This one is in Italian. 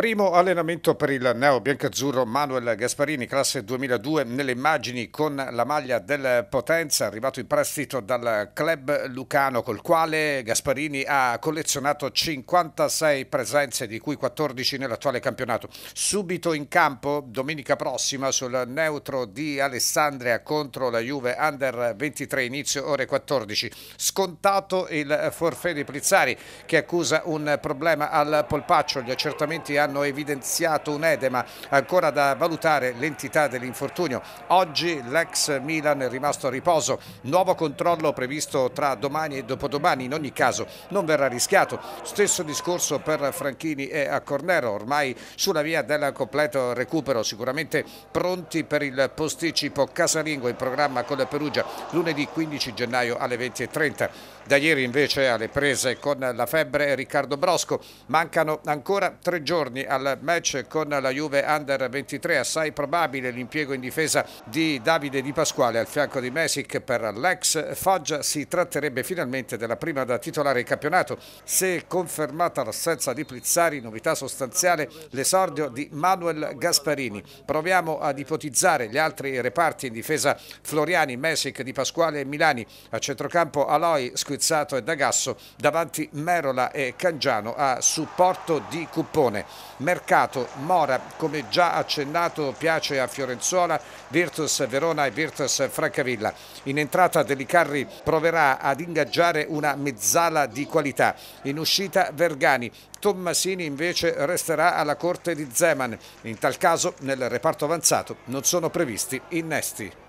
Primo allenamento per il neo biancazzurro Manuel Gasparini, classe 2002, nelle immagini con la maglia del Potenza, arrivato in prestito dal club lucano col quale Gasparini ha collezionato 56 presenze, di cui 14 nell'attuale campionato. Subito in campo domenica prossima sul neutro di Alessandria contro la Juve Under 23, inizio ore 14. Scontato il forfè di Plizzari, che accusa un problema al polpaccio, gli accertamenti hanno hanno evidenziato un edema ancora da valutare l'entità dell'infortunio oggi l'ex Milan è rimasto a riposo nuovo controllo previsto tra domani e dopodomani in ogni caso non verrà rischiato stesso discorso per Franchini e a Cornero ormai sulla via del completo recupero sicuramente pronti per il posticipo casalingo in programma con la Perugia lunedì 15 gennaio alle 20.30 da ieri invece alle prese con la febbre Riccardo Brosco mancano ancora tre giorni giorni al match con la Juve Under 23, assai probabile l'impiego in difesa di Davide Di Pasquale al fianco di Mesic per l'ex Foggia, si tratterebbe finalmente della prima da titolare in campionato, se confermata l'assenza di Plizzari, novità sostanziale l'esordio di Manuel Gasparini. Proviamo ad ipotizzare gli altri reparti in difesa Floriani, Mesic, Di Pasquale e Milani, a centrocampo Aloy, Squizzato e D'Agasso, davanti Merola e Cangiano a supporto di Cuppone mercato. Mora, come già accennato, piace a Fiorenzuola, Virtus Verona e Virtus Francavilla. In entrata Delicarri proverà ad ingaggiare una mezzala di qualità. In uscita Vergani, Tommasini invece resterà alla corte di Zeman. In tal caso nel reparto avanzato non sono previsti innesti.